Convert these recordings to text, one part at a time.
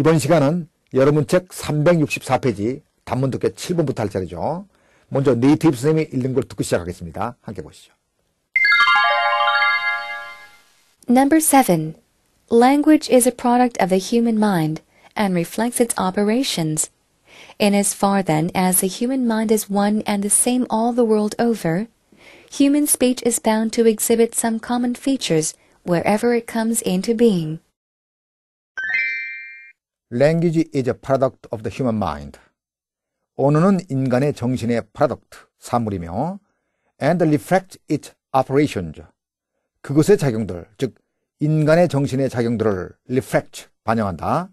이번 시간은 여러분 책 364페이지 단문 듣기 7번부터 할 차례죠. 먼저 네이티브 선생님이 읽는 걸 듣고 시작하겠습니다. 함께 보시죠. Number 7. Language is a product of the human mind and reflects its operations. In as far then as the human mind is one and the same all the world over, human speech is bound to exhibit some common features wherever it comes into being. Language is a product of the human mind. 언어는 인간의 정신의 product, 사물이며 and reflects its operations. 그것의 작용들, 즉 인간의 정신의 작용들을 reflect, 반영한다.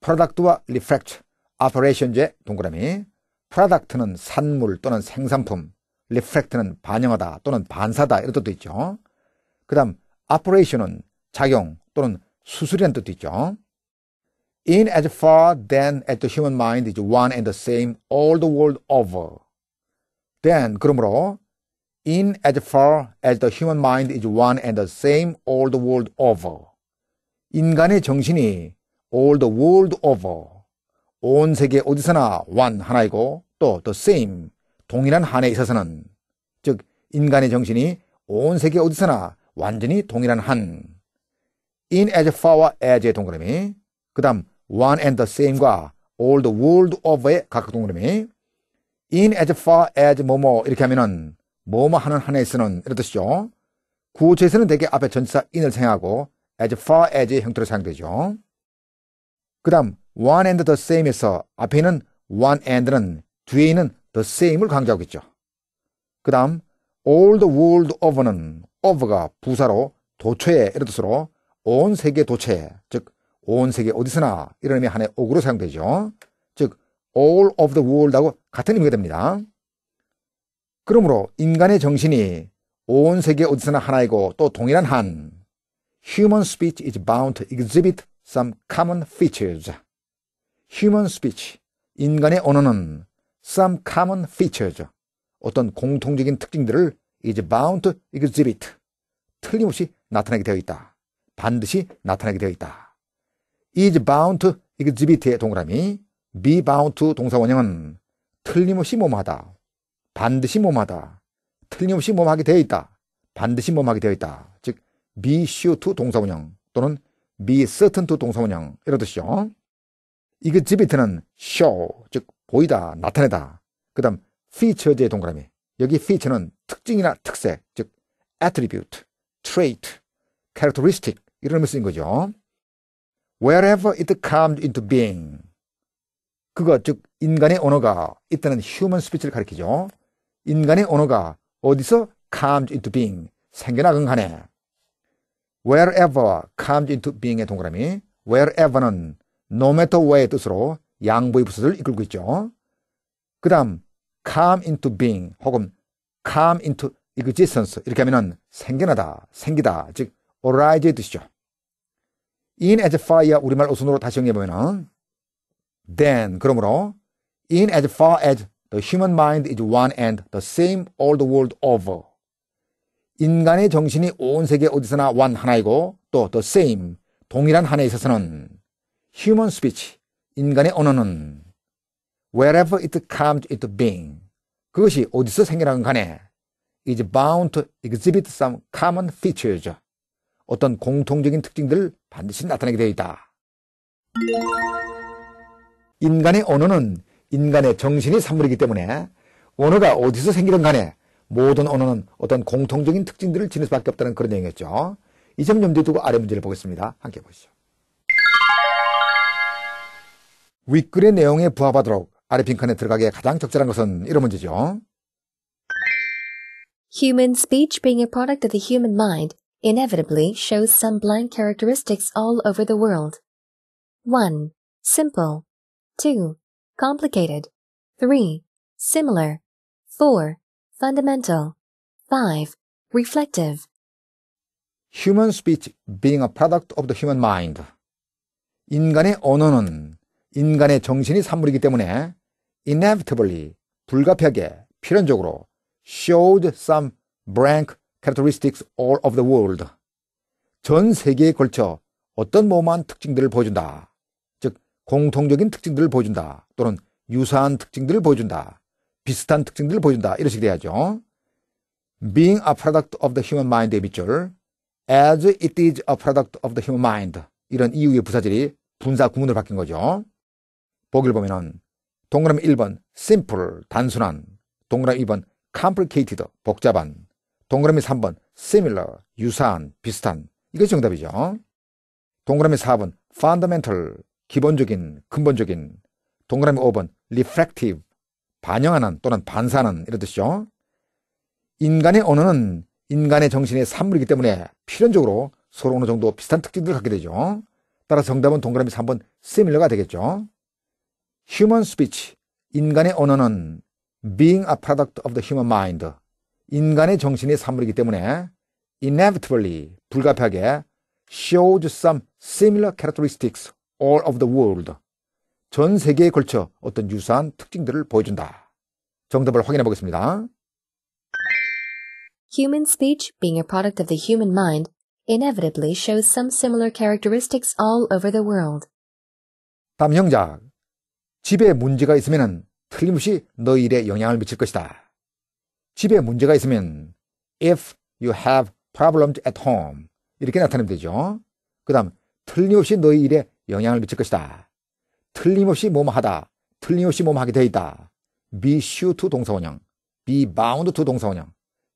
product와 reflect, operations의 동그라미. product는 산물 또는 생산품, reflect는 반영하다 또는 반사다 이런 뜻도 있죠. 그 다음 operation은 작용 또는 수술이라는 뜻도 있죠. In as far then as the human mind is one and the same all the world over. Then 그러므로 in as far as the human mind is one and the same all the world over. 인간의 정신이 all the world over. 온 세계 어디서나 one 하나이고 또 the same 동일한 한에 있어서는 즉 인간의 정신이 온 세계 어디서나 완전히 동일한 한 in as far as의 동그라미 그다음 one and the same과 all the world o v 의 각각 동그라미 in as far as 뭐뭐 이렇게 하면은 뭐뭐 하는 한에서는 이런 뜻이죠. 구체에서는 대개 앞에 전치사 in을 사용하고 as far as의 형태로 사용되죠. 그 다음 one and the same에서 앞에 있는 one and는 뒤에 있는 the same을 강조하고 있죠. 그 다음 all the world o v 는 o v 가 부사로 도처에 이런 뜻으로 온 세계 도체즉 온 세계 어디서나 이런 의미 하나의 어구로 사용되죠. 즉 all of the world하고 같은 의미가 됩니다. 그러므로 인간의 정신이 온 세계 어디서나 하나이고 또 동일한 한 human speech is bound to exhibit some common features. human speech 인간의 언어는 some common features 어떤 공통적인 특징들을 is bound to exhibit 틀림없이 나타나게 되어 있다. 반드시 나타나게 되어 있다. is bound exhibit의 동그라미 be bound 동사 원형은 틀림없이 몸하다 반드시 몸하다 틀림없이 몸하게 되어 있다 반드시 몸하게 되어 있다 즉 be sure to 동사 원형 또는 be certain to 동사 원형 이러듯이요 exhibit는 show 즉 보이다 나타내다 그 다음 feature의 동그라미 여기 feature는 특징이나 특색 즉 attribute, trait, characteristic 이런 의미 쓰인 거죠 wherever it comes into being. 그거 즉, 인간의 언어가, 이때는 human speech를 가리키죠. 인간의 언어가 어디서 comes into being, 생겨나건 간에. wherever comes into being의 동그라미, wherever는 no matter where의 뜻으로 양보의 부서를 이끌고 있죠. 그 다음, come into being 혹은 come into existence 이렇게 하면은 생겨나다, 생기다, 즉, arise의 뜻이죠. in as far야 우리말 어순으로 다시 정리해보면 then 그러므로 in as far as the human mind is one and the same all the world over 인간의 정신이 온 세계 어디서나 원 하나이고 또 the same 동일한 한에 있어서는 human speech 인간의 언어는 wherever it comes into being 그것이 어디서 생겨나건 간에 is bound to exhibit some common features 어떤 공통적인 특징들을 반드시 나타내게 되어 있다. 인간의 언어는 인간의 정신이 산물이기 때문에 언어가 어디서 생기든 간에 모든 언어는 어떤 공통적인 특징들을 지닐 수밖에 없다는 그런 내용이었죠. 이점 염두에 두고 아래 문제를 보겠습니다. 함께 보시죠. 윗글의 내용에 부합하도록 아래 빈칸에 들어가기에 가장 적절한 것은 이런 문제죠. Human speech being a product of the human mind inevitably shows some blind characteristics all over the world. 1. Simple. 2. Complicated. 3. Similar. 4. Fundamental. 5. Reflective. Human speech being a product of the human mind. 인간의 언어는 인간의 정신이 산물이기 때문에 inevitably, 불가피하게, 필연적으로 showed some blank characteristics all of the world. 전 세계에 걸쳐 어떤 모호한 특징들을 보여준다. 즉, 공통적인 특징들을 보여준다. 또는 유사한 특징들을 보여준다. 비슷한 특징들을 보여준다. 이런 식이 돼야죠. being a product of the human mind의 밑줄, as it is a product of the human mind. 이런 이유의 부사절이 분사 구문으로 바뀐 거죠. 보기를 보면은, 동그라미 1번, simple, 단순한, 동그라미 2번, complicated, 복잡한, 동그라미 3번 similar 유사한 비슷한 이것이 정답이죠. 동그라미 4번 fundamental 기본적인 근본적인 동그라미 5번 reflective 반영하는 또는 반사하는 이런 뜻이죠. 인간의 언어는 인간의 정신의 산물이기 때문에 필연적으로 서로 어느 정도 비슷한 특징들을 갖게 되죠. 따라서 정답은 동그라미 3번 similar가 되겠죠. human speech 인간의 언어는 being a product of the human mind 인간의 정신이 산물이기 때문에 inevitably 불가피하게 showed some similar characteristics all of the world 전 세계에 걸쳐 어떤 유사한 특징들을 보여준다. 정답을 확인해 보겠습니다. Human speech, being a product of the human mind, inevitably shows some similar characteristics all over the world. 다음 형작. 집에 문제가 있으면 틀림없이 너희들에 영향을 미칠 것이다. 집에 문제가 있으면 if you have problems at home 이렇게 나타내면 되죠. 그 다음 틀림없이 너희 일에 영향을 미칠 것이다. 틀림없이 뭐뭐하다. 틀림없이 뭐뭐하게 되어 있다. be sure to 동사원형 be bound to 동사원형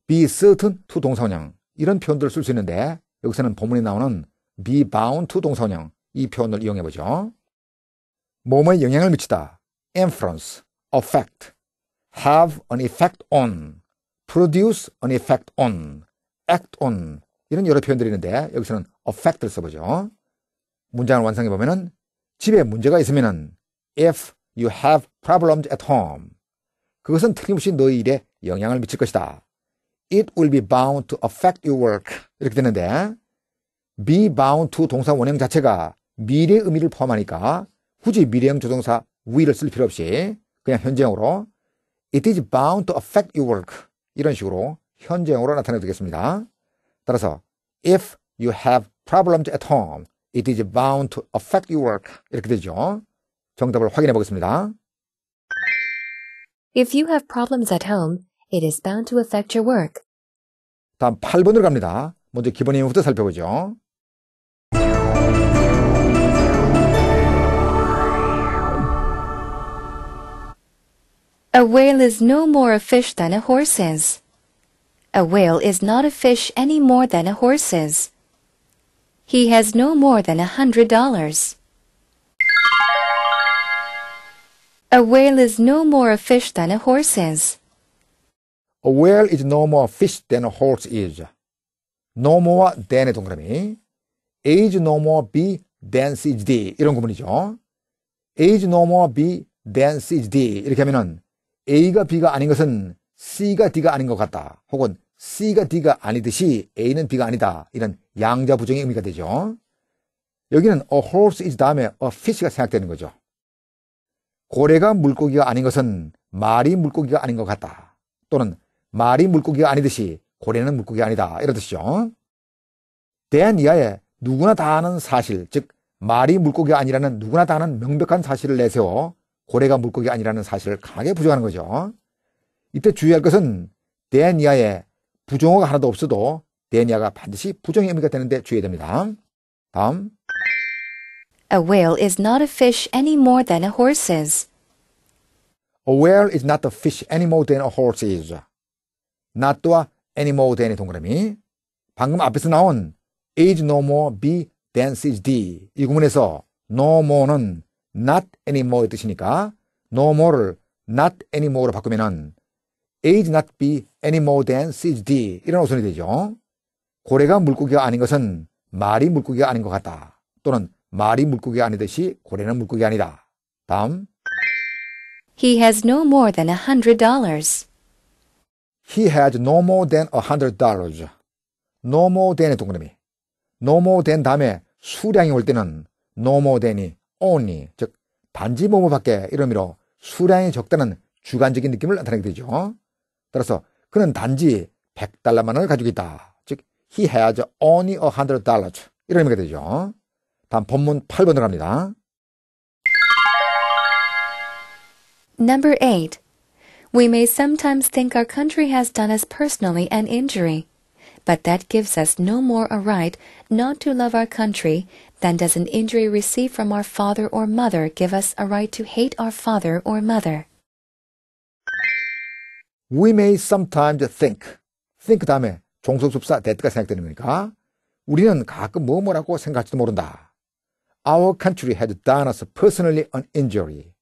be certain to 동사원형 이런 표현들을 쓸 수 있는데 여기서는 본문에 나오는 be bound to 동사원형 이 표현을 이용해 보죠. 몸에 영향을 미치다. i n f l u e n c e affect, have an effect on produce an effect on, act on 이런 여러 표현들이 있는데 여기서는 affect를 써보죠. 문장을 완성해 보면은 집에 문제가 있으면은 if you have problems at home 그것은 틀림없이 너의 일에 영향을 미칠 것이다. It will be bound to affect your work 이렇게 되는데 be bound to 동사 원형 자체가 미래 의미를 포함하니까 굳이 미래형 조동사 will을 쓸 필요 없이 그냥 현재형으로 it is bound to affect your work 이런 식으로 현재형으로 나타내도 되겠습니다. 따라서 if you have problems at home, it is bound to affect your work 이렇게 되죠. 정답을 확인해 보겠습니다. If you have problems at home, it is bound to affect your work. 다음 8번으로 갑니다. 먼저 기본 내용부터 살펴보죠. A whale is no more a fish than a horse is. A whale is not a fish any more than a horse is. He has no more than a hundred dollars. A whale is no more a fish than a horse is. A whale is no more a fish than a horse is. No more than 동그라미. is no more b than c is d. 이런 구문이죠. is no more b than c is d. 이렇게 하면은 A가 B가 아닌 것은 C가 D가 아닌 것 같다. 혹은 C가 D가 아니듯이 A는 B가 아니다. 이런 양자 부정의 의미가 되죠. 여기는 a horse is 다음에 a fish가 생각되는 거죠. 고래가 물고기가 아닌 것은 말이 물고기가 아닌 것 같다. 또는 말이 물고기가 아니듯이 고래는 물고기가 아니다. 이런 뜻이죠. 대한 이하에 누구나 다 아는 사실, 즉 말이 물고기가 아니라는 누구나 다 아는 명백한 사실을 내세워 고래가 물고기 아니라는 사실을 강하게 부정하는 거죠. 이때 주의할 것은 데니아에 부정어가 하나도 없어도 데니아가 반드시 부정의 의미가 되는데 주의해야 됩니다. 다음. A whale is not a fish any more than a horse is. A whale is not a fish any more than a horse is. not와 any more than의 동그라미. 방금 앞에서 나온 is no more b than is d. 이 구문에서 no more는 not anymore 뜻이니까 no more를 not anymore로 바꾸면은 age not be any more than sees d 이런 어선이 되죠. 고래가 물고기가 아닌 것은 말이 물고기가 아닌 것 같다. 또는 말이 물고기가 아니듯이 고래는 물고기 아니다. 다음. He has no more than a hundred dollars. He has no more than a hundred dollars. No more than의 동그라미. No more than 다음에 수량이 올 때는 no more than이 only 즉 단지 뭐뭐밖에 이런 의미로 수량이 적다는 주관적인 느낌을 나타내게 되죠. 따라서 그는 단지 100달러만을 가지고 있다. 즉 he has only a hundred dollars 이런 의미가 되죠. 다음 본문 8번으로 갑니다. Number 8. We may sometimes think our country has done us personally an injury. but that gives us no more a right not to love our country Then does an injury received from our father or mother give us a right to hate our father or mother? We may sometimes think. think 다음에 종속sub사 that가 생각되는 겁니까? 우리는 가끔 뭐뭐라고 생각할지도 모른다. Our country had done us personally an injury.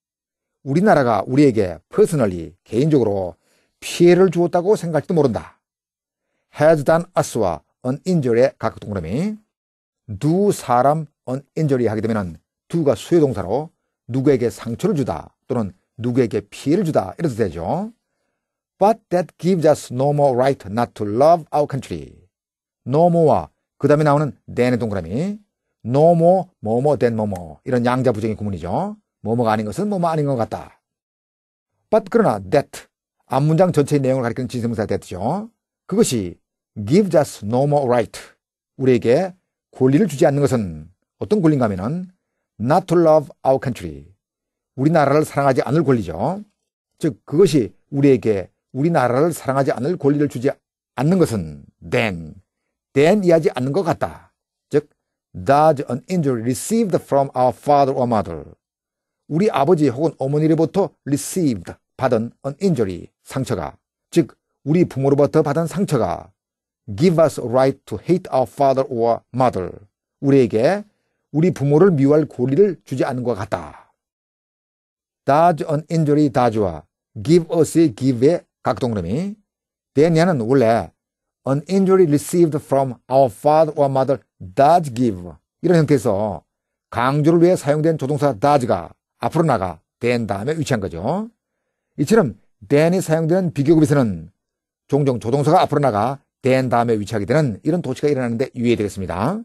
우리나라가 우리에게 personally 개인적으로 피해를 주었다고 생각할지도 모른다. has done us와 an injury의 각각 동그라미. 두 사람 언인 i n 하게 되면 두가 수요 동사로 누구에게 상처를 주다 또는 누구에게 피해를 주다 이렇게 되죠. But that gives us no more right not to love our country. No more와 그 다음에 나오는 than의 동그라미 no more, 뭐뭐 than 뭐뭐 이런 양자 부정의 구문이죠. 뭐뭐가 아닌 것은 뭐뭐 아닌 것 같다. But 그러나 that 앞 문장 전체의 내용을 가리키는 진성사 that죠. 그것이 gives us no more right 우리에게 권리를 주지 않는 것은 어떤 권리인가 하면은 not to love our country. 우리나라를 사랑하지 않을 권리죠. 즉, 그것이 우리에게 우리나라를 사랑하지 않을 권리를 주지 않는 것은 then, then 이하지 않는 것 같다. 즉, does an injury received from our father or mother. 우리 아버지 혹은 어머니로부터 received, 받은 an injury, 상처가. 즉, 우리 부모로부터 받은 상처가 give us right to hate our father or mother. 우리에게 우리 부모를 미워할 권리를 주지 않은 것 같다. does an injury does와 give us의 give의 각동그림이 대냐는 원래 an injury received from our father or mother does give 이런 형태에서 강조를 위해 사용된 조동사 does가 앞으로 나가 된 다음에 위치한 거죠. 이처럼 than이 사용되는 비교급에서는 종종 조동사가 앞으로 나가 댄 다음에 위치하게 되는 이런 도시가 일어나는데 유의해야 되겠습니다.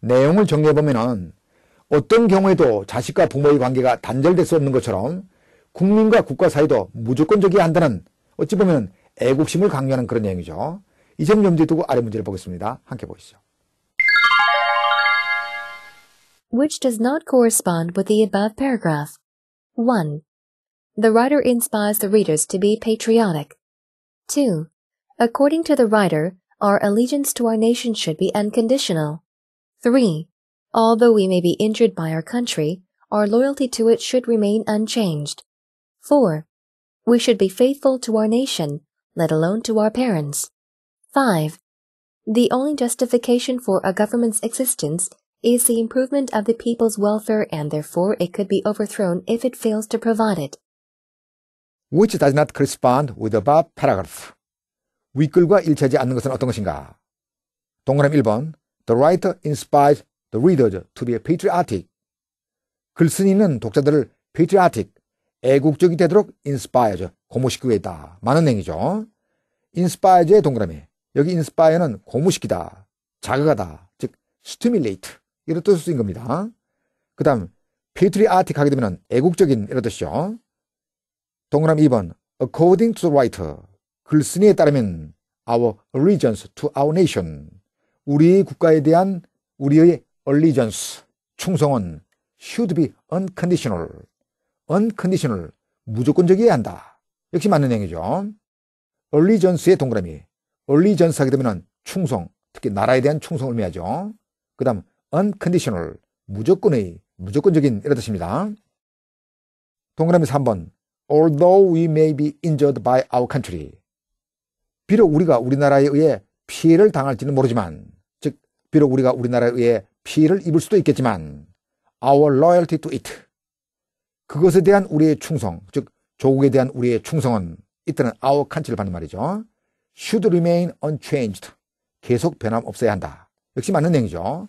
내용을 정리해보면 어떤 경우에도 자식과 부모의 관계가 단절될 수 없는 것처럼 국민과 국가 사이도 무조건적이어야 한다는 어찌 보면 애국심을 강요하는 그런 내용이죠. 이 점 염두에 두고 아래 문제를 보겠습니다. 함께 보시죠. Which does not correspond with the above paragraph. 1. The writer inspires the readers to be patriotic. 2. According to the writer, our allegiance to our nation should be unconditional. 3. Although we may be injured by our country, our loyalty to it should remain unchanged. 4. We should be faithful to our nation, let alone to our parents. 5. The only justification for a government's existence is the improvement of the people's welfare and therefore it could be overthrown if it fails to provide it. which does not correspond with the above paragraph. 윗글과 일치하지 않는 것은 어떤 것인가? 동그라미 1번 The writer inspires the readers to be patriotic. 글쓴이는 독자들을 patriotic, 애국적이 되도록 inspire죠. 고무시키고 있다. 많은 행위죠. inspire의 동그라미. 여기 inspire는 고무시키다, 자극하다, 즉 stimulate 이런 뜻으로 쓰인 겁니다. 그 다음 patriotic 하게 되면 애국적인 이런 뜻이죠. 동그라미 2번 According to the writer 글쓴이에 따르면 Our allegiance to our nation 우리 국가에 대한 우리의 allegiance 충성은 should be unconditional unconditional 무조건적이어야 한다 역시 맞는 얘기죠 allegiance의 동그라미 allegiance 하게 되면 충성 특히 나라에 대한 충성을 의미하죠 그 다음 unconditional 무조건의 무조건적인 이런 뜻입니다 동그라미 3번 although we may be injured by our country. 비록 우리가 우리나라에 의해 피해를 당할지는 모르지만, 즉, 비록 우리가 우리나라에 의해 피해를 입을 수도 있겠지만, our loyalty to it. 그것에 대한 우리의 충성, 즉, 조국에 대한 우리의 충성은, 이때는 our country를 받는 말이죠. should remain unchanged. 계속 변함없어야 한다. 역시 맞는 내용이죠.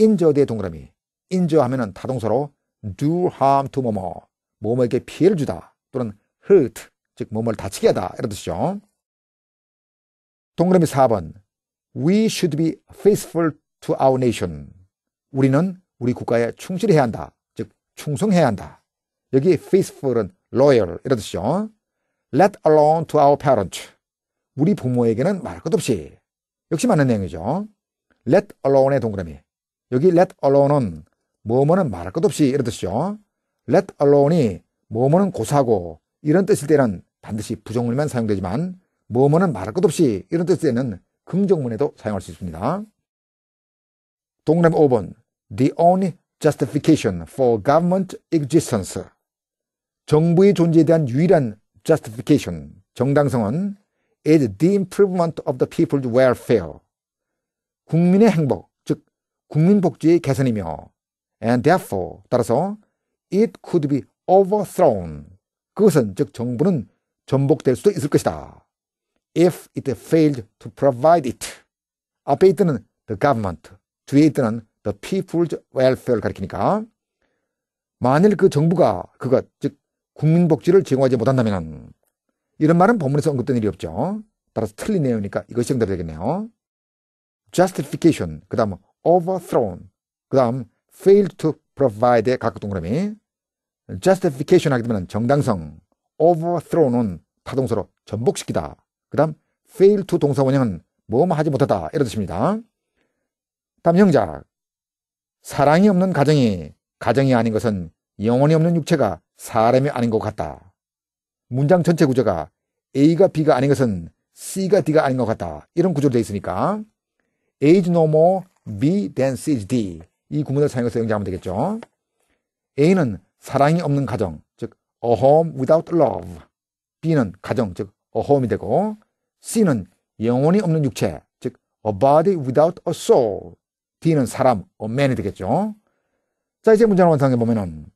injured의 동그라미. injure 하면은 타동서로 do harm to 뭐뭐. 뭐뭐에게 피해를 주다. 또는 hurt 즉 몸을 다치게 하다 이런 뜻이죠. 동그라미 4번 We should be faithful to our nation. 우리는 우리 국가에 충실해야 한다. 즉 충성해야 한다. 여기 faithful은 loyal 이런 뜻이죠. Let alone to our parents. 우리 부모에게는 말할 것 없이 역시 많은 내용이죠. Let alone의 동그라미. 여기 let alone은 뭐뭐는 말할 것 없이 이런 뜻이죠. Let alone이 뭐뭐는 고사고 이런 뜻일 때는 반드시 부정문에만 사용되지만 뭐뭐는 말할 것 없이 이런 뜻일 때는 긍정문에도 사용할 수 있습니다. 동그라 5번 The only justification for government existence 정부의 존재에 대한 유일한 justification 정당성은 is the improvement of the people's welfare 국민의 행복 즉 국민복지의 개선이며 and therefore 따라서 it could be overthrown. 그것은 즉 정부는 전복될 수도 있을 것이다. If it failed to provide it. 앞에 있는 the government, 뒤에 있는 the people's welfare를 가리키니까 만일 그 정부가 그것, 즉 국민복지를 제공하지 못한다면 이런 말은 본문에서 언급된 일이 없죠. 따라서 틀린 내용이니까 이것이 정답이 되겠네요. justification, 그 다음 overthrown, 그 다음 failed to provide에 각각 동그라미 justification 하게 되면 정당성, o v e r t h r o w n 은 타동사로 전복시키다. 그 다음 fail to 동사 원형은 뭐 뭐 하지 못하다. 이런 뜻입니다. 다음 형작. 사랑이 없는 가정이 가정이 아닌 것은 영혼이 없는 육체가 사람이 아닌 것 같다. 문장 전체 구조가 A가 B가 아닌 것은 C가 D가 아닌 것 같다. 이런 구조로 되어 있으니까 A's no more B than C's D 이 구문을 사용해서 영장하면 되겠죠. A는 사랑이 없는 가정, 즉 a home without love. B는 가정, 즉 a home이 되고 C는 영혼이 없는 육체, 즉 a body without a soul. D는 사람, a man이 되겠죠. 자, 이제 문장 을원상해 보면은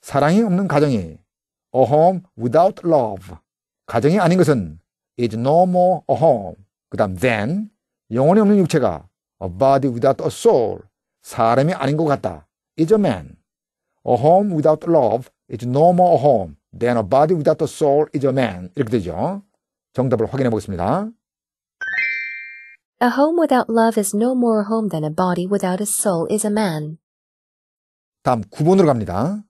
사랑이 없는 가정이 a home without love. 가정이 아닌 것은 is no more a home. 그 다음 then 영혼이 없는 육체가 a body without a soul. 사람이 아닌 것 같다. is a man. A home without love is no more a home. than a body without a soul is a man. 이렇게 되죠. 정답을 확인해 보겠습니다. A home without love is no more a home than a body without a soul is a man. 다음 9번으로 갑니다.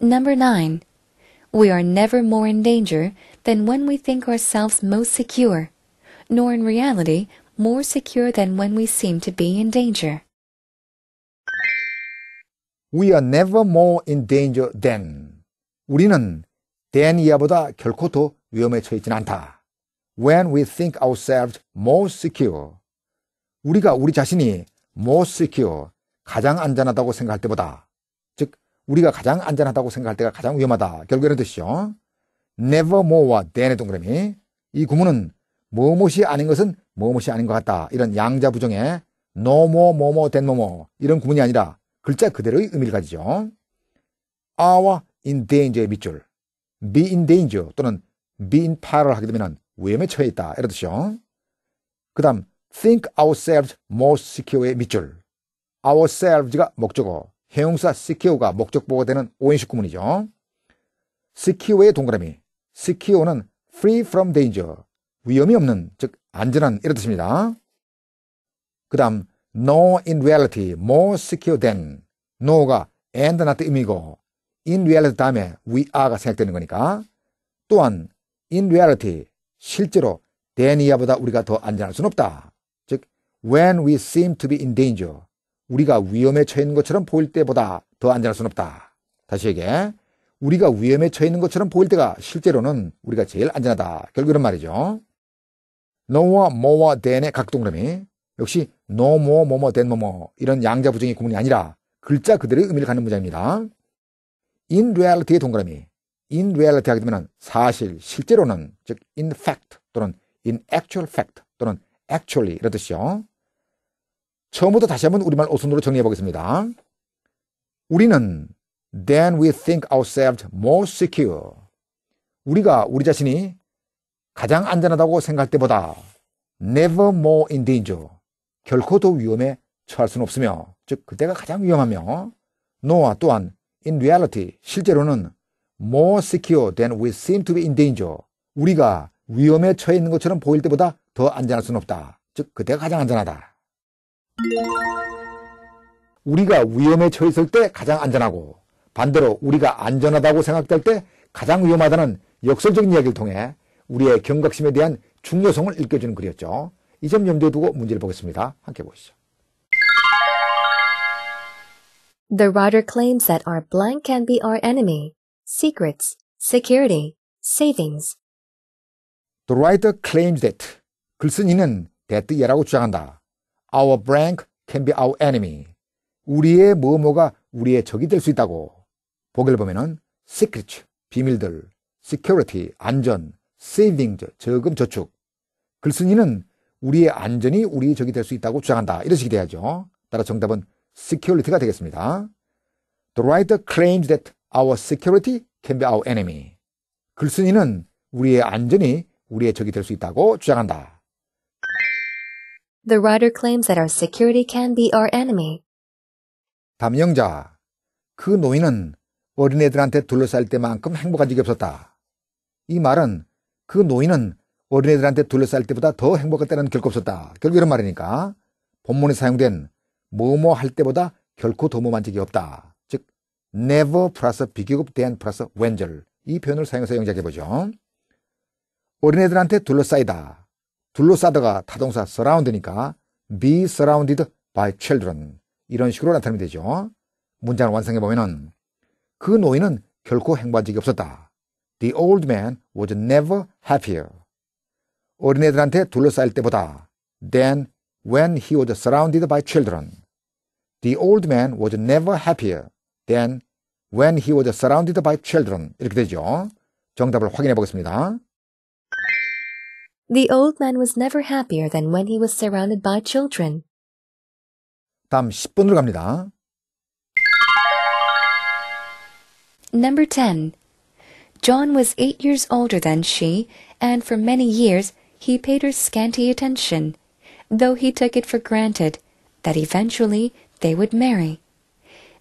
Number 9. We are never more in danger than when we think ourselves most secure, nor in reality more secure than when we seem to be in danger. We are never more in danger than. 우리는 than 이하보다 결코 더 위험에 처해 있진 않다. When we think ourselves more secure. 우리가 우리 자신이 more secure, 가장 안전하다고 생각할 때보다, 즉, 우리가 가장 안전하다고 생각할 때가 가장 위험하다. 결국에는 뜻이죠. never more와 than의 동그라미. 이 구문은 뭐뭇이 아닌 것은 뭐뭇이 아닌 것 같다. 이런 양자 부정의 no more, more, more, than, more, more. 이런 구문이 아니라 글자 그대로의 의미를 가지죠. are와 in danger의 밑줄, be in danger 또는 be in peril 하게 되면 위험에 처해 있다. 이런 뜻이죠. 그 다음 think ourselves most secure의 밑줄, ourselves가 목적어, 형용사 secure가 목적보가 되는 5인식 구문이죠. secure의 동그라미, secure는 free from danger, 위험이 없는, 즉 안전한 이런 뜻입니다. 그 다음 no in reality more secure than no가 and not 의미고 in reality 다음에 we are가 생각되는 거니까 또한 in reality 실제로 than 이하보다 우리가 더 안전할 수는 없다. 즉 when we seem to be in danger 우리가 위험에 처해 있는 것처럼 보일 때보다 더 안전할 수는 없다. 다시 얘기해 우리가 위험에 처해 있는 것처럼 보일 때가 실제로는 우리가 제일 안전하다. 결국 이런 말이죠. n 와모와 t h a 의 각동그라미 역시 노모 모모 된 모모 이런 양자 부정의 구문이 아니라 글자 그대로의 의미를 갖는 문장입니다. in reality의 동그라미 in reality 하게 되면 사실, 실제로는 즉 in fact 또는 in actual fact 또는 actually 이런 뜻이요. 처음부터 다시 한번 우리말 오순으로 정리해 보겠습니다. 우리는 then we think ourselves more secure. 우리가 우리 자신이 가장 안전하다고 생각할 때보다 never more in danger. 결코 더 위험에 처할 수는 없으며 즉 그때가 가장 위험하며 노아 또한 in reality 실제로는 more secure than we seem to be in danger 우리가 위험에 처해 있는 것처럼 보일 때보다 더 안전할 수는 없다. 즉 그때가 가장 안전하다. 우리가 위험에 처해 있을 때 가장 안전하고 반대로 우리가 안전하다고 생각될 때 가장 위험하다는 역설적인 이야기를 통해 우리의 경각심에 대한 중요성을 일깨워주는 글이었죠. 이점 염두에 두고 문제를 보겠습니다. 함께 보시죠. The writer claims that our blank can be our enemy. Secrets, security, savings. The writer claims that 글쓴이는 that이라고 주장한다. Our blank can be our enemy. 우리의 뭐뭐가 우리의 적이 될 수 있다고. 보기를 보면은 secret, 비밀들, security, 안전, savings, 저금 저축. 글쓴이는 우리의 안전이 우리의 적이 될 수 있다고 주장한다. 이런 식이 돼야죠. 따라 정답은 security가 되겠습니다. The writer claims that our security can be our enemy. 글쓴이는 우리의 안전이 우리의 적이 될 수 있다고 주장한다. The writer claims that our security can be our enemy. 담영자, 그 노인은 어린애들한테 둘러싸일 때만큼 행복한 적이 없었다. 이 말은 그 노인은 어린애들한테 둘러쌀 때보다 더 행복할 때는 결코 없었다. 결국 이런 말이니까 본문에 사용된 뭐뭐 할 때보다 결코 도모만 적이 없다. 즉 never plus 비교급 대한 plus w h e n 절이 표현을 사용해서 영작해보죠. 어린애들한테 둘러싸이다. 둘러싸다가 타동사 surround니까 be surrounded by children 이런 식으로 나타내면 되죠. 문장을 완성해보면은 그 노인은 결코 행복한 적이 없었다. The old man was never happier. 어린애들한테 둘러싸일 때보다 than when he was surrounded by children. The old man was never happier than when he was surrounded by children. 이렇게 되죠. 정답을 확인해 보겠습니다. The old man was never happier than when he was surrounded by children. 다음 10번으로 갑니다. Number 10. John was 8 years older than she and for many years he paid her scanty attention, though he took it for granted that eventually they would marry.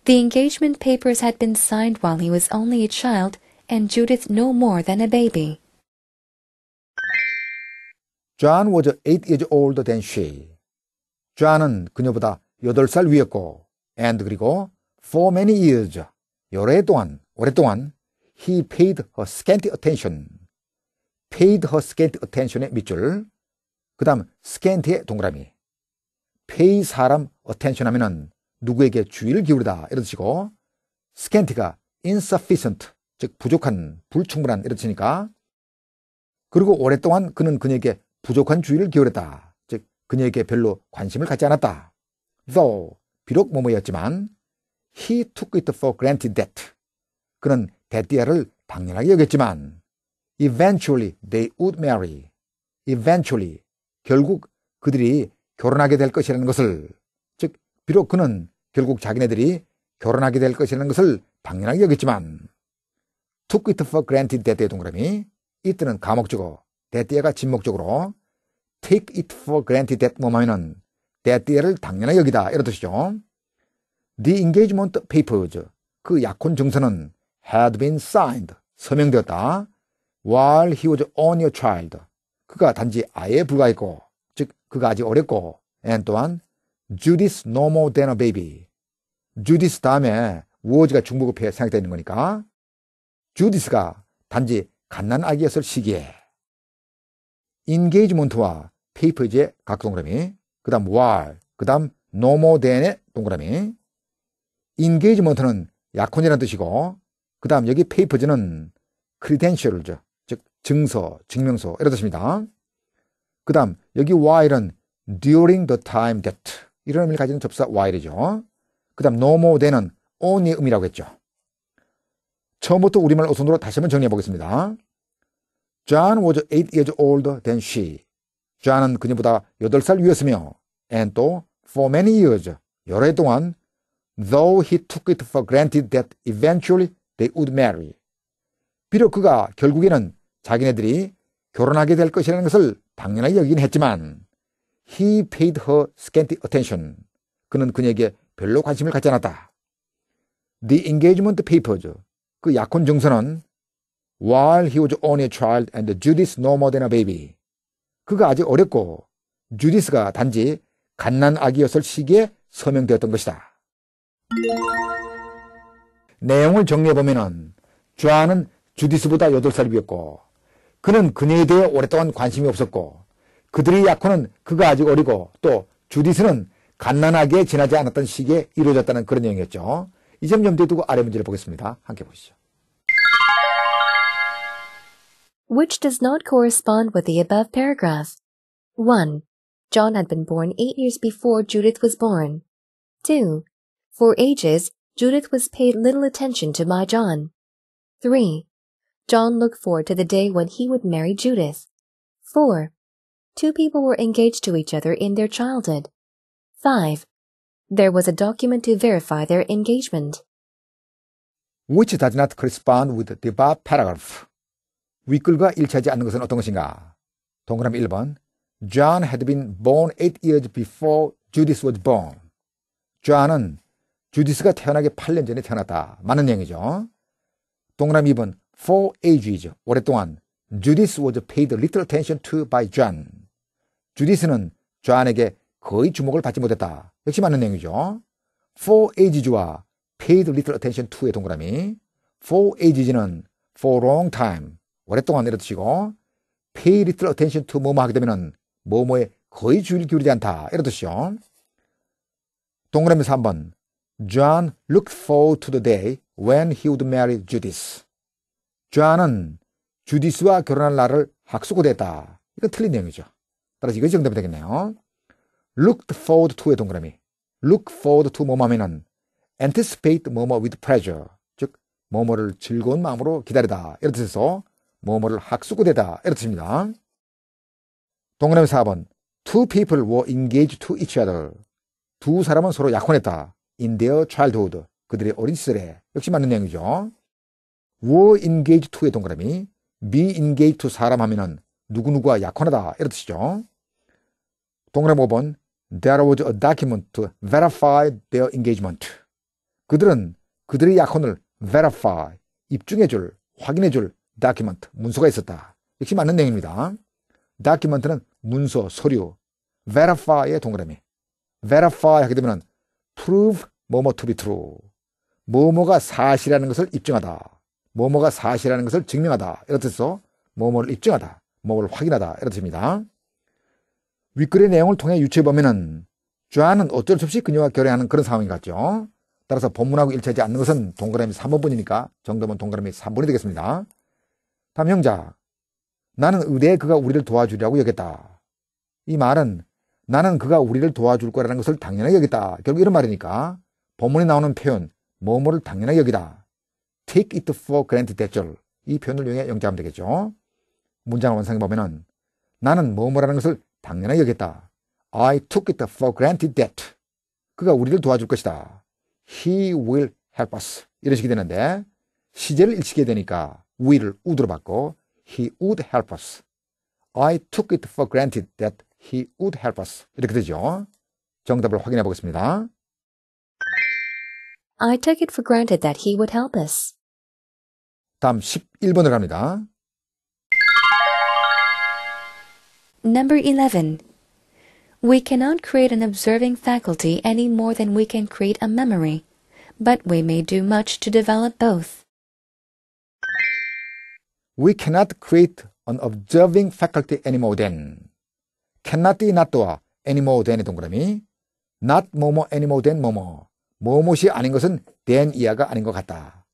The engagement papers had been signed while he was only a child and Judith no more than a baby. John was eight years older than she. John은 그녀보다 8살 위였고, and 그리고 for many years, 오랫동안, 오랫동안, he paid her scanty attention. paid her scant attention의 밑줄 그 다음 scant의 동그라미 pay 사람 attention 하면은 누구에게 주의를 기울이다 이런 뜻이고 scant가 insufficient 즉 부족한 불충분한 이런 뜻이니까 그리고 오랫동안 그는 그녀에게 부족한 주의를 기울였다 즉 그녀에게 별로 관심을 갖지 않았다 though 비록 뭐뭐였지만 he took it for granted that 그는 데띠아를 당연하게 여겼지만 Eventually they would marry. Eventually 결국 그들이 결혼하게 될 것이라는 것을 즉 비록 그는 결국 자기네들이 결혼하게 될 것이라는 것을 당연하게 여겼지만 took it for granted 대대의 동그라미 이때는 감옥적어 대대가 진목적으로 take it for granted that 뭐하면은 대대를 당연하게 여기다 이런 뜻이죠. The engagement papers 그 약혼 증서는 had been signed 서명되었다. while he was only a child. 그가 단지 아예 불과했고, 즉 그가 아직 어렸고, and 또한 j u d i t no more than a baby. j u d i t 다음에 워즈가 중복어에 생각되어 있는 거니까 주디스가 단지 갓난 아기였을 시기에 e n g 게이 e 먼트와 페이퍼즈의 각 동그라미 그 다음 while 그 다음 no more than의 동그라미 e n g 게이 e 먼트는 약혼이라는 뜻이고 그 다음 여기 페이퍼즈는 크리덴셜이죠 증서, 증명서 이렇듯입니다. 그 다음 여기 while은 during the time that 이런 의미를 가지는 접사 while이죠. 그 다음 no more than은 only 의미라고 했죠. 처음부터 우리말 어순으로 다시 한번 정리해 보겠습니다. John was 8 years older than she. John은 그녀보다 8살 위였으며 and 또 for many years, 여러 해 동안 though he took it for granted that eventually they would marry. 비록 그가 결국에는 자기네들이 결혼하게 될 것이라는 것을 당연하게 여기긴 했지만 he paid her scanty attention. 그는 그녀에게 별로 관심을 갖지 않았다. The engagement paper죠. 그 약혼 증서는 while he was only a child and Judith no more than a baby. 그가 아직 어렸고 주디스가 단지 갓난 아기였을 시기에 서명되었던 것이다. 내용을 정리해보면 은 주아는 주디스보다 8살 이었고 그는 그녀에 대해 오랫동안 관심이 없었고 그들의 약혼은 그가 아직 어리고 또 주디스는 간난하게 지나지 않았던 시기에 이루어졌다는 그런 내용이었죠. 이점 염두에 두고 아래 문제를 보겠습니다. 함께 보시죠. Which does not correspond with the above paragraph. 1. John had been born 8 years before Judith was born. 2. For ages, Judith was paid little attention to by John. 3. John looked forward to the day when he would marry Judith. 4. Two people were engaged to each other in their childhood. 5. There was a document to verify their engagement. Which does not correspond with the above paragraph. 윗글과 일치하지 않는 것은 어떤 것인가? 동그라미 1번. John had been born 8 years before Judith was born. John은 Judith가 태어나기 8년 전에 태어났다. 많은 얘기죠. 동그라미 2번. For ages, 오랫동안 Judith was paid little attention to by John. 주디스는 존에게 거의 주목을 받지 못했다. 역시 맞는 내용이죠. For ages와 paid little attention to의 동그라미. For ages는 for long time, 오랫동안 내려두시고 pay little attention to 뭐 뭐 하게 되면은 뭐뭐에 거의 주의를 기울이지 않다. 이런 뜻이죠. 동그라미 3번. John looked forward to the day when he would marry Judith. 좌는 주디스와 결혼할 날을 학수고대했다. 이건 틀린 내용이죠. 따라서 이것이 정답이 되겠네요. looked forward to의 동그라미. look forward to 뭐뭐 하면은 anticipate 뭐뭐 with pleasure. 즉, 뭐뭐를 즐거운 마음으로 기다리다. 이런 뜻에서 뭐뭐를 학수고대다. 이런 뜻입니다. 동그라미 4번. Two people were engaged to each other. 두 사람은 서로 약혼했다. In their childhood. 그들의 어린 시절에. 역시 맞는 내용이죠. were engaged to의 동그라미 be engaged to 사람 하면은 누구누구와 약혼하다 이런 뜻이죠. 동그라미 5번 There was a document to verify their engagement. 그들은 그들의 약혼을 verify, 입증해줄, 확인해줄 document, 문서가 있었다. 역시 맞는 내용입니다. document는 문서, 서류, verify의 동그라미. verify 하게 되면 prove 뭐뭐 to be true. 뭐뭐가 사실이라는 것을 입증하다. 뭐뭐가 사실이라는 것을 증명하다. 이런 뜻에서 뭐뭐를 입증하다. 뭐뭐를 확인하다. 이런 뜻입니다. 윗글의 내용을 통해 유추해보면은 주아는 어쩔 수 없이 그녀와 결혼하는 그런 상황인것 같죠. 따라서 본문하고 일치하지 않는 것은 동그라미 3번뿐이니까 정도면 동그라미 3번이 되겠습니다. 다음 형자. 나는 의대에 그가 우리를 도와주리라고 여겼다. 이 말은 나는 그가 우리를 도와줄 거라는 것을 당연하게 여겼다. 결국 이런 말이니까 본문에 나오는 표현, 뭐뭐를 당연하게 여기다. take it for granted that 절. 이 표현을 이용해 영장하면 되겠죠. 문장 원상에 보면은 나는 뭐뭐라는 것을 당연히 여겼다. I took it for granted that. 그가 우리를 도와줄 것이다. He will help us. 이런 식이 되는데 시제를 일치게 되니까 will을 would로 바꿔 he would help us. I took it for granted that he would help us. 이렇게 되죠. 정답을 확인해 보겠습니다. I took it for granted that he would help us. 다음 11번을 갑니다. Number 11. We cannot create an observing faculty any more than we can create a memory, but we may do much to develop both. We cannot create an observing faculty any more than. cannot이 not와 any more than의 동그라미. not 뭐뭐 any more than 뭐뭐. 뭐뭇이 아닌 것은 than 이하가 아닌 것 같다.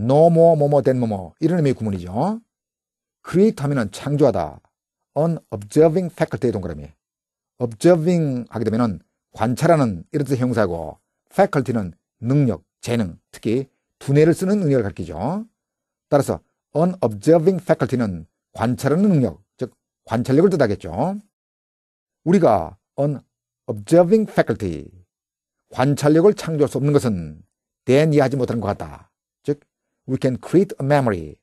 no more 뭐뭐 than 뭐뭐 이런 의미의 구문이죠. create 하면은 창조하다. an observing faculty의 동그라미. observing 하게 되면은 관찰하는 이런 뜻의 형사고 faculty는 능력, 재능, 특히 두뇌를 쓰는 능력을 가리키죠. 따라서 an observing faculty는 관찰하는 능력, 즉 관찰력을 뜻하겠죠. 우리가 an observing faculty 관찰력을 창조할 수 없는 것은 대한 이해하지 못하는 것 같다. we can create a memory.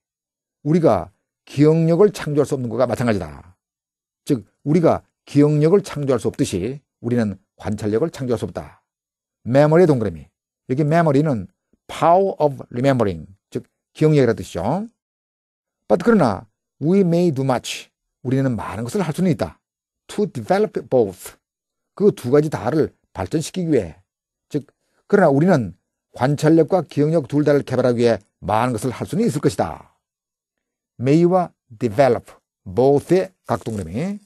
우리가 기억력을 창조할 수 없는 것과 마찬가지다. 즉, 우리가 기억력을 창조할 수 없듯이 우리는 관찰력을 창조할 수 없다. 메모리의 동그라미. 여기 메모리는 power of remembering. 즉, 기억력이라 뜻이죠. But 그러나, we may do much. 우리는 많은 것을 할 수는 있다. to develop both. 그 두 가지 다를 발전시키기 위해. 즉, 그러나 우리는 관찰력과 기억력 둘 다를 개발하기 위해 많은 것을 할 수는 있을 것이다. may와 develop both의 각동그림이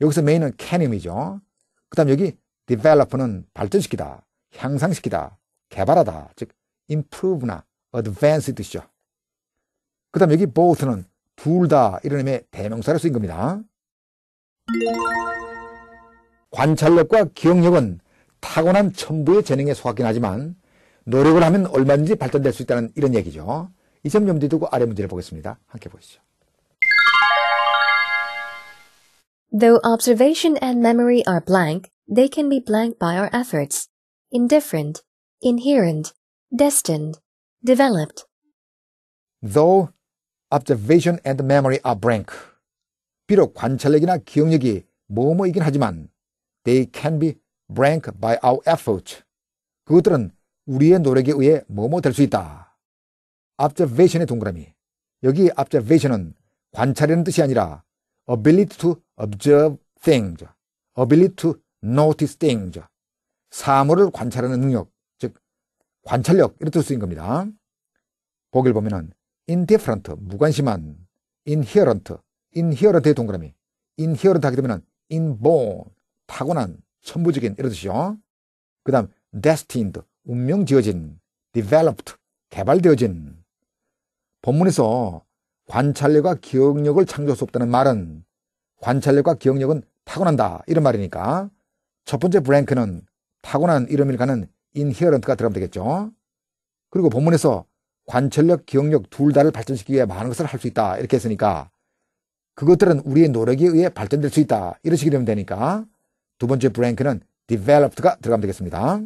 여기서 may는 can임이죠. 그 다음 여기 develop는 발전시키다, 향상시키다, 개발하다, 즉 improve나 advance의 뜻이죠. 그 다음 여기 both는 둘다 이런 의미의 대명사를 쓰인 겁니다. 관찰력과 기억력은 타고난 천부의 재능에 속하긴 하지만 노력을 하면 얼마든지 발전될 수 있다는 이런 얘기죠. 이점 염두에 두고 아래 문제를 보겠습니다. 함께 보시죠. Though observation and memory are blank, they can be blank by our efforts. Indifferent, inherent, destined, developed. Though observation and memory are blank. 비록 관찰력이나 기억력이 뭐뭐이긴 하지만 they can be blank by our efforts. 그것들은 우리의 노력에 의해 뭐뭐 될 수 있다. observation의 동그라미. 여기 observation은 관찰이라는 뜻이 아니라 ability to observe things, ability to notice things, 사물을 관찰하는 능력, 즉 관찰력 이렇게 쓰인 겁니다. 보기를 보면은 indifferent, 무관심한, inherent, inherent의 동그라미, inherent 하게 되면은 inborn, 타고난, 천부적인 이런 뜻이죠. 그 다음 destined, 운명 지어진, developed, 개발되어진. 본문에서 관찰력과 기억력을 창조할 수 없다는 말은 관찰력과 기억력은 타고난다. 이런 말이니까 첫 번째 브랭크는 타고난 이름을 가는 inherent가 들어가면 되겠죠. 그리고 본문에서 관찰력, 기억력 둘 다를 발전시키기 위해 많은 것을 할 수 있다. 이렇게 했으니까 그것들은 우리의 노력에 의해 발전될 수 있다. 이런 식이 되면 되니까 두 번째 브랭크는 developed가 들어가면 되겠습니다.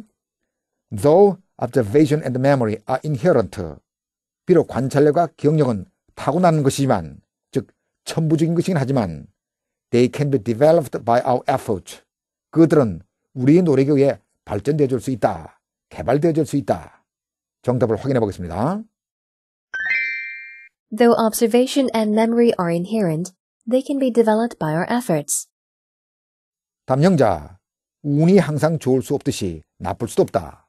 though observation and memory are inherent. 비록 관찰력과 기억력은 타고난 것이지만, 즉 천부적인 것이긴 하지만, they can be developed by our effort. s 그들은 우리의 노력에 의해 발전되어 줄 수 있다. 개발되어 줄 수 있다. 정답을 확인해 보겠습니다. Though observation and memory are inherent, they can be developed by our efforts. 담영자, 운이 항상 좋을 수 없듯이 나쁠 수도 없다.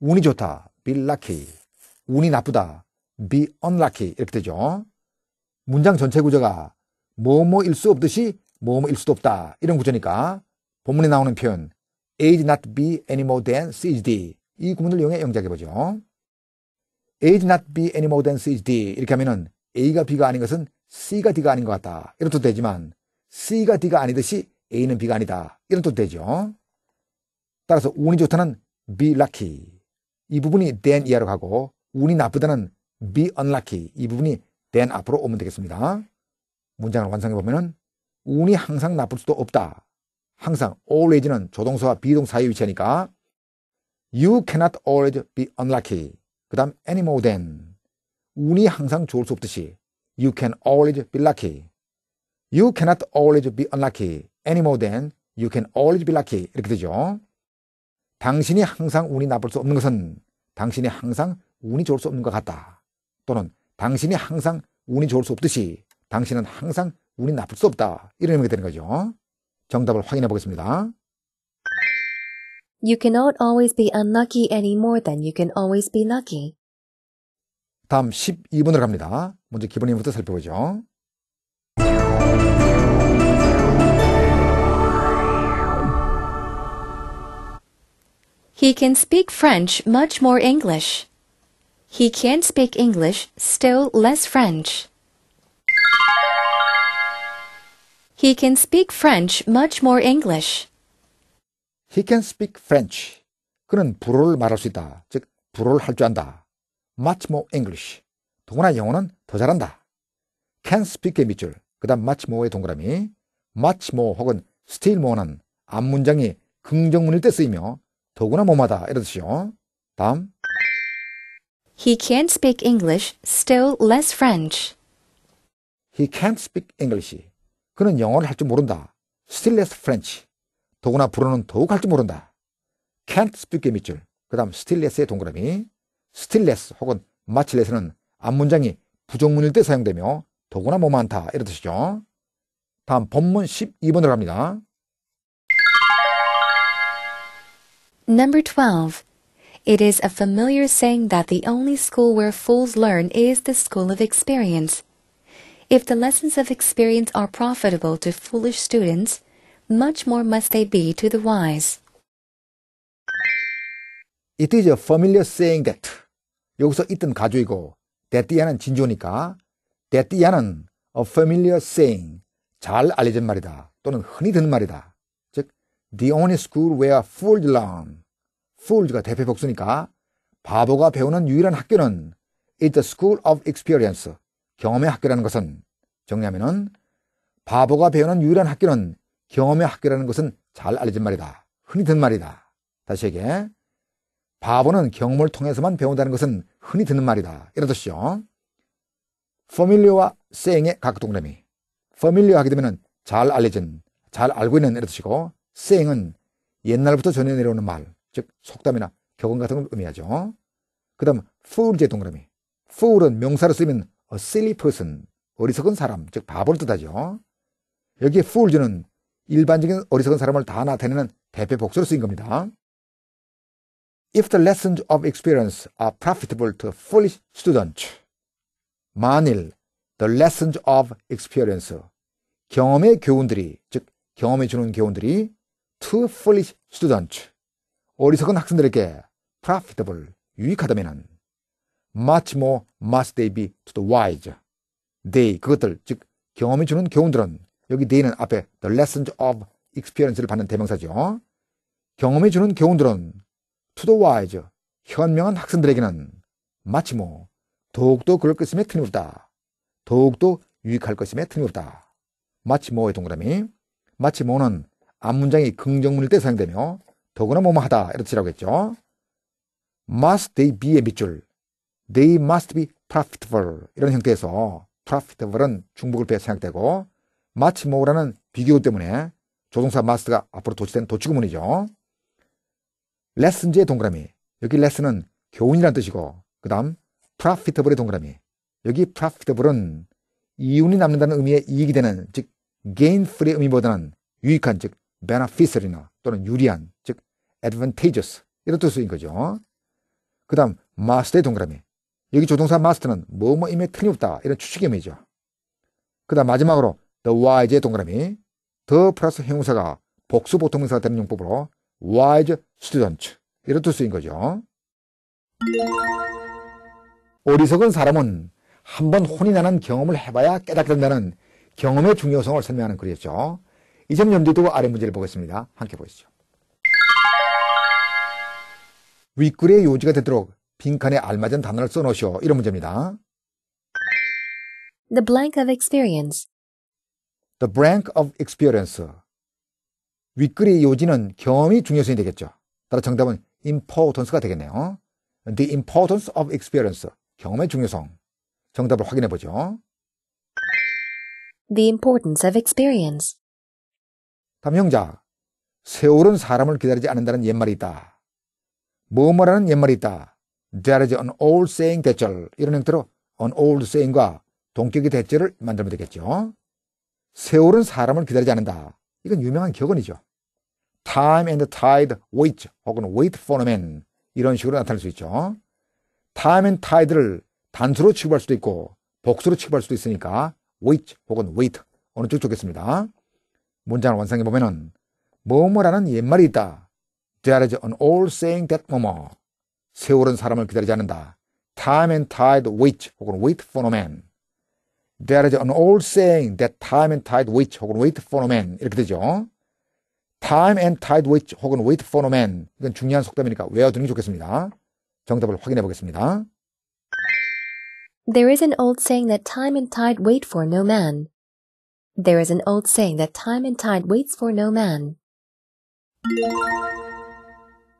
운이 좋다. be lucky. 운이 나쁘다. be unlucky. 이렇게 되죠. 문장 전체 구조가 뭐뭐일 수 없듯이 뭐뭐일 수도 없다. 이런 구조니까 본문에 나오는 표현 age not be any more than CGD 이 구문을 이용해 영작해보죠. age not be any more than CGD 이렇게 하면은 A가 B가 아닌 것은 C가 D가 아닌 것 같다. 이런 뜻도 되지만 C가 D가 아니듯이 A는 B가 아니다. 이런 뜻도 되죠. 따라서 운이 좋다는 be lucky 이 부분이 then 이하로 가고 운이 나쁘다는 be unlucky 이 부분이 then 앞으로 오면 되겠습니다. 문장을 완성해 보면은 운이 항상 나쁠 수도 없다. 항상 always는 조동사와 비동 사이에 위치하니까 you cannot always be unlucky. 그다음 any more than 운이 항상 좋을 수 없듯이 you can always be lucky. you cannot always be unlucky any more than you can always be lucky 이렇게 되죠. 당신이 항상 운이 나쁠 수 없는 것은 당신이 항상 운이 좋을 수 없는 것 같다. 또는 당신이 항상 운이 좋을 수 없듯이 당신은 항상 운이 나쁠 수 없다. 이런 의미가 되는 거죠. 정답을 확인해 보겠습니다. You cannot always be unlucky any more than you can always be lucky. 다음 12번으로 갑니다. 먼저 기본인부터 살펴보죠. He can speak French much more English. He can speak English still less French. He can speak French much more English. He can speak French. 그는 불어를 말할 수 있다. 즉, 불어를 할 줄 안다. Much more English. 동그라 영어는 더 잘한다. Can speak의 밑줄, 그 다음 much more의 동그라미. Much more 혹은 still more는 앞문장이 긍정문일 때 쓰이며 더구나 몸하다 이런 뜻이요. 다음. He can't speak English, still less French. He can't speak English. 그는 영어를 할 줄 모른다. Still less French. 더구나 불어는 더욱 할 줄 모른다. Can't speak의 밑줄. 그 다음 still less의 동그라미. Still less 혹은 much less는 앞문장이 부정문일 때 사용되며 더구나 뭐많다 이런 뜻이죠. 다음 본문 12번을 합니다. Number 12. It is a familiar saying that the only school where fools learn is the school of experience. If the lessons of experience are profitable to foolish students, much more must they be to the wise. It is a familiar saying that 여기서 it은 가주이고 that이야는 진조니까 that이야는 a familiar saying 잘 알려진 말이다 또는 흔히 듣는 말이다. The only school where fools learn. fools가 대표 복수니까 바보가 배우는 유일한 학교는 is the school of experience. 경험의 학교라는 것은 정리하면은 바보가 배우는 유일한 학교는 경험의 학교라는 것은 잘 알려진 말이다. 흔히 듣는 말이다. 다시 얘기해. 바보는 경험을 통해서만 배운다는 것은 흔히 듣는 말이다. 이러듯이요 familiar와 saying의 각 동그라미. familiar 하게 되면 잘 알려진, 잘 알고 있는 이런 뜻이고 s i n g 은 옛날부터 전해 내려오는 말, 즉 속담이나 격언 같은 걸 의미하죠. 그 다음 fool제 동그라미. fool은 명사로 쓰면 a silly person, 어리석은 사람, 즉 바보를 뜻하죠. 여기에 fool즈는 일반적인 어리석은 사람을 다 나타내는 대표 복수로 쓰인 겁니다. If the lessons of experience are profitable to foolish students, 만일 the lessons of experience, 경험의 교훈들이, 즉 경험이 주는 교훈들이 to foolish students. 어리석은 학생들에게 profitable, 유익하다면 much more must they be to the wise. they, 그것들, 즉 경험이 주는 교훈들은 여기 they는 앞에 the lessons of experience를 받는 대명사죠. 경험이 주는 교훈들은 to the wise, 현명한 학생들에게는 much more, 더욱더 그럴 것임에 틀림없다. 더욱더 유익할 것임에 틀림없다. much more의 동그라미. much more는 앞문장이 긍정문일 때 사용되며 더구나 뭐뭐하다 이렇지라고 했죠. must they be의 밑줄 they must be profitable 이런 형태에서 profitable은 중복을 빼서 생각되고 much more라는 비교 때문에 조동사 must가 앞으로 도치된 도치구문이죠. lessons의 동그라미 여기 lesson은 교훈이라는 뜻이고 그 다음 profitable의 동그라미 여기 profitable은 이윤이 남는다는 의미의 이익이 되는 즉 gainful의 의미보다는 유익한 즉 beneficial이나 또는 유리한, 즉 advantageous 이런 뜻인 거죠. 그 다음 must의 동그라미. 여기 조동사 must는 뭐뭐임에 틀림없다 이런 추측의미죠. 그 다음 마지막으로 the wise의 동그라미. 더 플러스 형용사가 복수 보통명사가 되는 용법으로 wise student 이런 뜻인 거죠. 어리석은 사람은 한번 혼이 나는 경험을 해봐야 깨닫게 된다는 경험의 중요성을 설명하는 글이었죠. 이점 염두에 두고 아래 문제를 보겠습니다. 함께 보시죠. 윗글의 요지가 되도록 빈칸에 알맞은 단어를 써놓으시오. 이런 문제입니다. The blank of experience. The blank of experience. 윗글의 요지는 경험이 중요성이 되겠죠. 따라 정답은 importance가 되겠네요. The importance of experience. 경험의 중요성. 정답을 확인해 보죠. The importance of experience. 다음 형자, 세월은 사람을 기다리지 않는다는 옛말이 있다. 뭐뭐라는 옛말이 있다. There is an old saying 대절. 이런 형태로 an old saying과 동격의 대절을 만들면 되겠죠. 세월은 사람을 기다리지 않는다. 이건 유명한 격언이죠. time and tide wait 혹은 wait for a man 이런 식으로 나타낼 수 있죠. time and tide를 단수로 취급할 수도 있고 복수로 취급할 수도 있으니까 wait 혹은 wait 어느 쪽 좋겠습니다. 문장을 완성해 보면은 뭐뭐라는 옛말이 있다. There is an old saying that 뭐뭐. 세월은 사람을 기다리지 않는다. Time and tide wait 혹은 wait for no man. There is an old saying that time and tide wait 혹은 wait for no man 이렇게 되죠. Time and tide wait 혹은 wait for no man 이건 중요한 속담이니까 외워두는 게 좋겠습니다. 정답을 확인해 보겠습니다. There is an old saying that time and tide wait for no man. There is an old saying that time and tide waits for no man.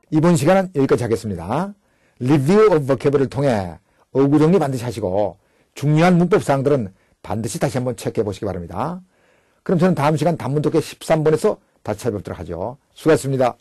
이번 시간은 여기까지 하겠습니다. 리뷰 오브 버캡을 통해 어구 정리 반드시 하시고 중요한 문법 사항들은 반드시 다시 한번 체크해 보시기 바랍니다. 그럼 저는 다음 시간 단문 독해 13번에서 다시 찾아뵙도록 하죠. 수고하셨습니다.